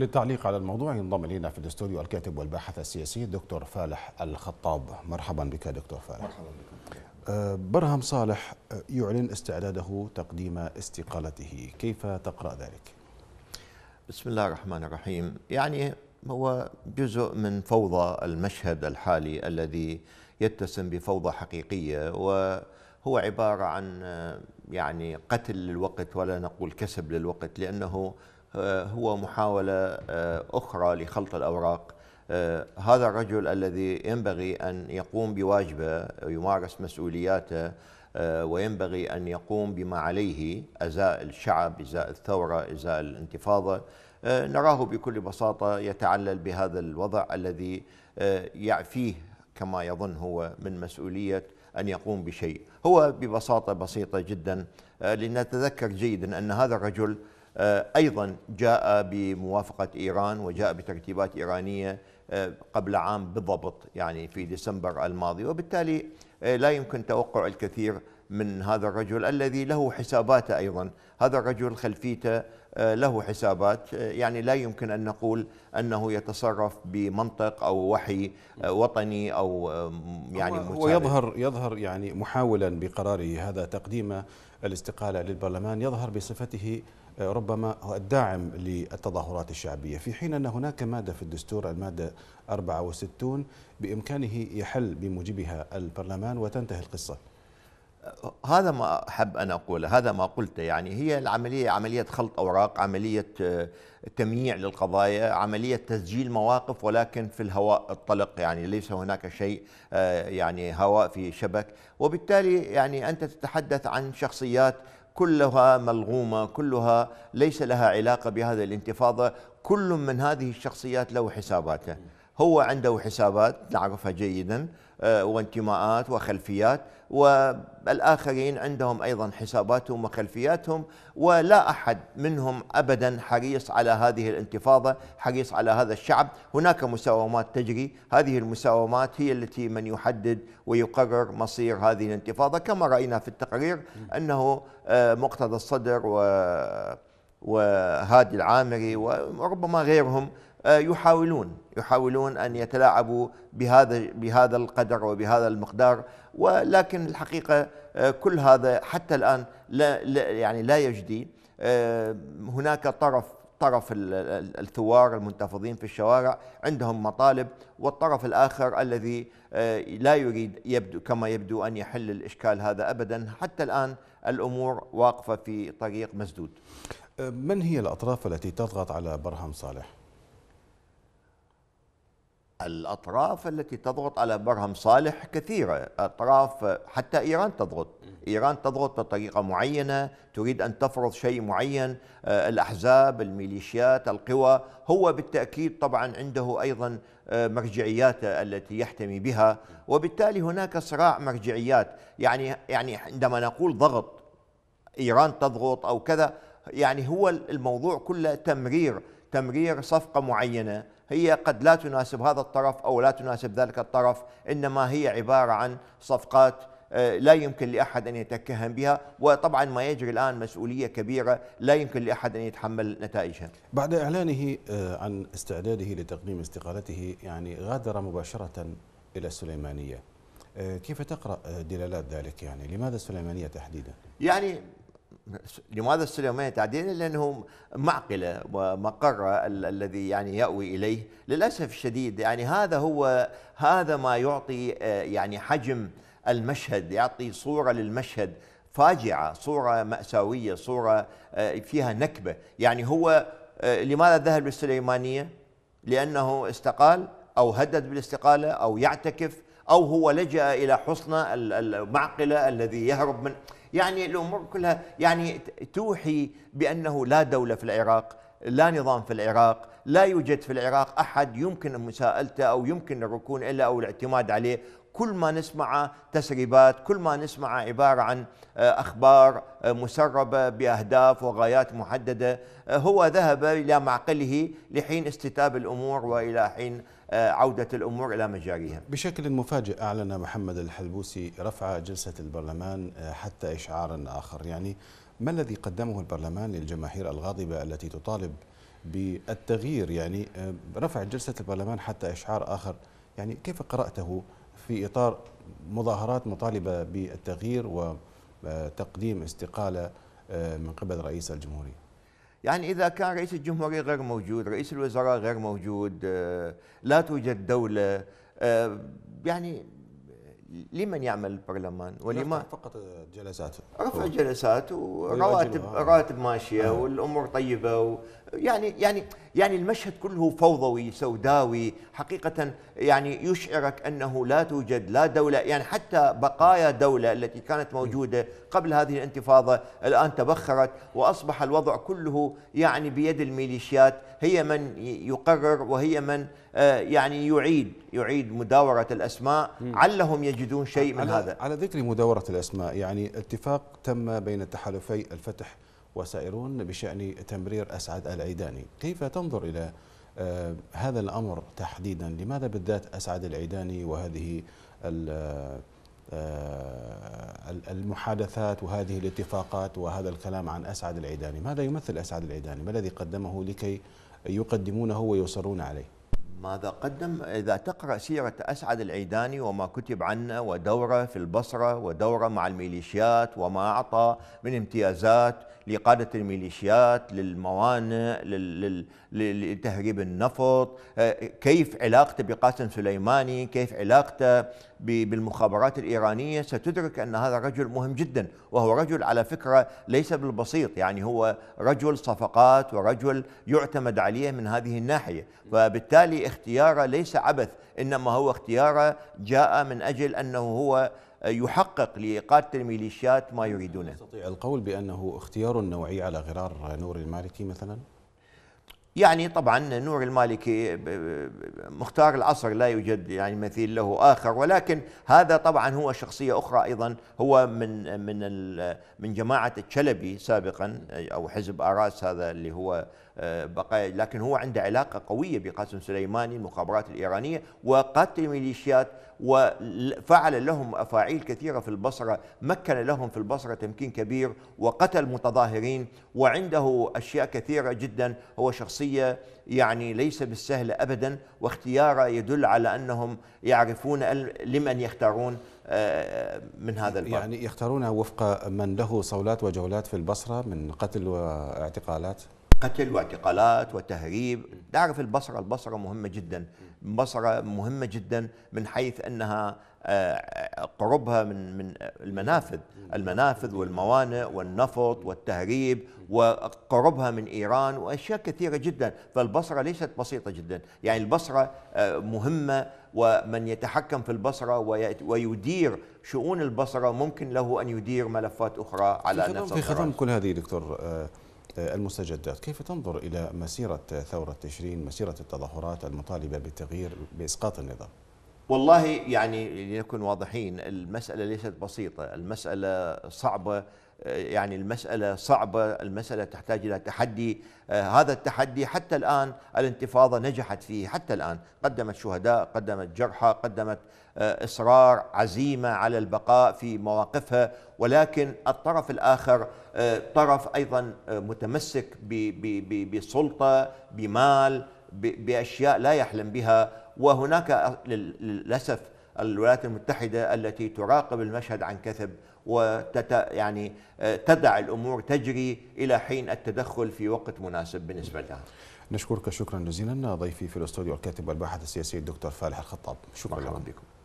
للتعليق على الموضوع ينضم الينا في الاستوديو الكاتب والباحث السياسي الدكتور فالح الخطاب مرحبا بك دكتور فالح مرحبا بك آه، برهم صالح آه، يعلن استعداده تقديم استقالته كيف تقرأ ذلك؟ بسم الله الرحمن الرحيم يعني هو جزء من فوضى المشهد الحالي الذي يتسم بفوضى حقيقية وهو عبارة عن آه، يعني قتل للوقت ولا نقول كسب للوقت لأنه آه، هو محاولة آه، أخرى لخلط الأوراق آه، هذا الرجل الذي ينبغي أن يقوم بواجبه ويمارس مسؤولياته وينبغي أن يقوم بما عليه أزاء الشعب إزاء الثورة إزاء الانتفاضة نراه بكل بساطة يتعلل بهذا الوضع الذي يعفيه كما يظن هو من مسؤولية أن يقوم بشيء هو ببساطة بسيطة جدا لنتذكر جيدا أن هذا الرجل آه، أيضا جاء بموافقة إيران وجاء بترتيبات إيرانية آه، قبل عام بالضبط يعني في ديسمبر الماضي وبالتالي آه، لا يمكن توقع الكثير من هذا الرجل الذي له حساباته أيضا هذا الرجل خلفيته له حسابات يعني لا يمكن أن نقول أنه يتصرف بمنطق أو وحي وطني أو يعني هو يظهر يظهر يعني محاولا بقراره هذا تقديم الاستقالة للبرلمان يظهر بصفته ربما هو الداعم للتظاهرات الشعبية في حين أن هناك مادة في الدستور المادة 64 بإمكانه يحل بموجبها البرلمان وتنتهي القصة هذا ما أحب أن أقوله هذا ما قلته يعني هي العملية عملية خلط أوراق عملية آه، تمييع للقضايا عملية تسجيل مواقف ولكن في الهواء الطلق يعني ليس هناك شيء آه، يعني هواء في شبك وبالتالي يعني أنت تتحدث عن شخصيات كلها ملغومه كلها ليس لها علاقه بهذه الانتفاضه كل من هذه الشخصيات له حساباته هو عنده حسابات نعرفها جيدا آه، وانتماءات وخلفيات والآخرين عندهم أيضا حساباتهم وخلفياتهم ولا أحد منهم أبدا حريص على هذه الانتفاضة حريص على هذا الشعب هناك مساومات تجري هذه المساومات هي التي من يحدد ويقرر مصير هذه الانتفاضة كما رأينا في التقرير أنه آه، مقتضى الصدر و وهادي العامري وربما غيرهم آه، يحاولون يحاولون ان يتلاعبوا بهذا بهذا القدر وبهذا المقدار ولكن الحقيقه آه، كل هذا حتى الان لا, يعني لا يجدي آه، هناك طرف طرف الثوار المنتفضين في الشوارع عندهم مطالب والطرف الاخر الذي لا يريد يبدو كما يبدو ان يحل الاشكال هذا ابدا حتى الان الامور واقفه في طريق مسدود. من هي الاطراف التي تضغط على برهم صالح؟ الأطراف التي تضغط على برهم صالح كثيرة أطراف حتى إيران تضغط إيران تضغط بطريقة معينة تريد أن تفرض شيء معين آه، الأحزاب الميليشيات القوى هو بالتأكيد طبعا عنده أيضا آه، مرجعياته التي يحتمي بها وبالتالي هناك صراع مرجعيات يعني يعني عندما نقول ضغط إيران تضغط أو كذا يعني هو الموضوع كله تمرير تمرير صفقة معينة هي قد لا تناسب هذا الطرف أو لا تناسب ذلك الطرف إنما هي عبارة عن صفقات آه، لا يمكن لأحد أن يتكهن بها وطبعا ما يجري الآن مسؤولية كبيرة لا يمكن لأحد أن يتحمل نتائجها بعد إعلانه آه، عن استعداده لتقديم استقالته يعني غادر مباشرة إلى السليمانية آه، كيف تقرأ دلالات ذلك يعني لماذا السليمانية تحديدا؟ يعني لماذا السليمانية تعديلا لانه معقله ومقره ال الذي يعني ياوي اليه للاسف الشديد يعني هذا هو هذا ما يعطي آه، يعني حجم المشهد يعطي صوره للمشهد فاجعه صوره ماساويه صوره آه، فيها نكبه يعني هو آه، لماذا ذهب للسليمانيه لانه استقال او هدد بالاستقاله او يعتكف او هو لجا الى حصن المعقله الذي يهرب من يعني الأمور كلها يعني توحي بأنه لا دولة في العراق لا نظام في العراق لا يوجد في العراق أحد يمكن مساءلته أو يمكن الركون الا أو الاعتماد عليه كل ما نسمع تسريبات كل ما نسمع عبارة عن آه، أخبار آه، مسربة بأهداف وغايات محددة آه، هو ذهب إلى معقله لحين استتاب الأمور وإلى حين آه، عودة الأمور إلى مجاريها بشكل مفاجئ أعلن محمد الحلبوسي رفع جلسة البرلمان آه، حتى إشعار آخر يعني ما الذي قدمه البرلمان للجماهير الغاضبة التي تطالب بالتغيير يعني آه، رفع جلسة البرلمان حتى إشعار آخر يعني كيف قرأته في إطار مظاهرات مطالبة بالتغيير وتقديم استقالة من قبل رئيس الجمهورية يعني إذا كان رئيس الجمهورية غير موجود رئيس الوزراء غير موجود آه، لا توجد دولة آه، يعني لمن يعمل البرلمان ولما فقط جلسات رفع جلسات ورواتب راتب ماشيه آه. والامور طيبه و يعني يعني يعني المشهد كله فوضوي سوداوي حقيقة يعني يشعرك أنه لا توجد لا دولة يعني حتى بقايا دولة التي كانت موجودة قبل هذه الانتفاضة الآن تبخرت وأصبح الوضع كله يعني بيد الميليشيات هي من يقرر وهي من آه، يعني يعيد يعيد مداورة الأسماء علهم يجدون شيء من على هذا على ذكر مداورة الأسماء يعني اتفاق تم بين تحالفي الفتح وسائرون بشأن تمرير أسعد العيداني كيف تنظر إلى آه، هذا الأمر تحديدا لماذا بالذات أسعد العيداني وهذه آه، آه، المحادثات وهذه الاتفاقات وهذا الكلام عن أسعد العيداني ماذا يمثل أسعد العيداني ما الذي قدمه لكي يقدمونه ويصرون عليه ماذا قدم إذا تقرأ سيرة أسعد العيداني وما كتب عنه ودوره في البصرة ودوره مع الميليشيات وما أعطى من امتيازات لقادة الميليشيات للموانئ لتهريب النفط آه، كيف علاقته بقاسم سليماني كيف علاقته بالمخابرات الإيرانية ستدرك أن هذا رجل مهم جدا وهو رجل على فكرة ليس بالبسيط يعني هو رجل صفقات ورجل يعتمد عليه من هذه الناحية فبالتالي اختياره ليس عبث انما هو اختياره جاء من اجل انه هو يحقق لقاده الميليشيات ما يريدونه. يستطيع القول بانه اختيار نوعي على غرار نور المالكي مثلا؟ يعني طبعا نور المالكي مختار العصر لا يوجد يعني مثيل له اخر ولكن هذا طبعا هو شخصيه اخرى ايضا هو من من من جماعه الشلبي سابقا او حزب اراس هذا اللي هو آه، بقايا لكن هو عنده علاقه قويه بقاسم سليماني المخابرات الايرانيه وقتل ميليشيات وفعل لهم أفاعيل كثيرة في البصرة مكن لهم في البصرة تمكين كبير وقتل متظاهرين وعنده أشياء كثيرة جدا هو شخصية يعني ليس بالسهل أبدا واختياره يدل على أنهم يعرفون لمن يختارون آه، من هذا البر. يعني يختارون وفق من له صولات وجولات في البصرة من قتل واعتقالات قتل واعتقالات وتهريب تعرف البصرة البصرة مهمة جدا البصرة مهمة جدا من حيث أنها آه، آه، قربها من من المنافذ المنافذ والموانئ والنفط والتهريب وقربها من ايران واشياء كثيره جدا فالبصره ليست بسيطه جدا يعني البصره آه، مهمه ومن يتحكم في البصره ويدير شؤون البصره ممكن له ان يدير ملفات اخرى على نفس في ختام كل هذه دكتور المستجدات كيف تنظر إلى مسيرة ثورة تشرين مسيرة التظاهرات المطالبة بالتغيير بإسقاط النظام والله يعني لنكون واضحين المسألة ليست بسيطة المسألة صعبة آه، يعني المسألة صعبة المسألة تحتاج إلى تحدي آه، هذا التحدي حتى الآن الانتفاضة نجحت فيه حتى الآن قدمت شهداء قدمت جرحى قدمت آه، إصرار عزيمة على البقاء في مواقفها ولكن الطرف الآخر طرف أيضا متمسك بسلطة بمال بأشياء لا يحلم بها وهناك للأسف الولايات المتحدة التي تراقب المشهد عن كثب وتت يعني آه، تدع الأمور تجري إلى حين التدخل في وقت مناسب بالنسبة لها نشكرك شكرا جزيلا ضيفي في الاستوديو الكاتب والباحث السياسي الدكتور فالح الخطاب شكرا لكم بكم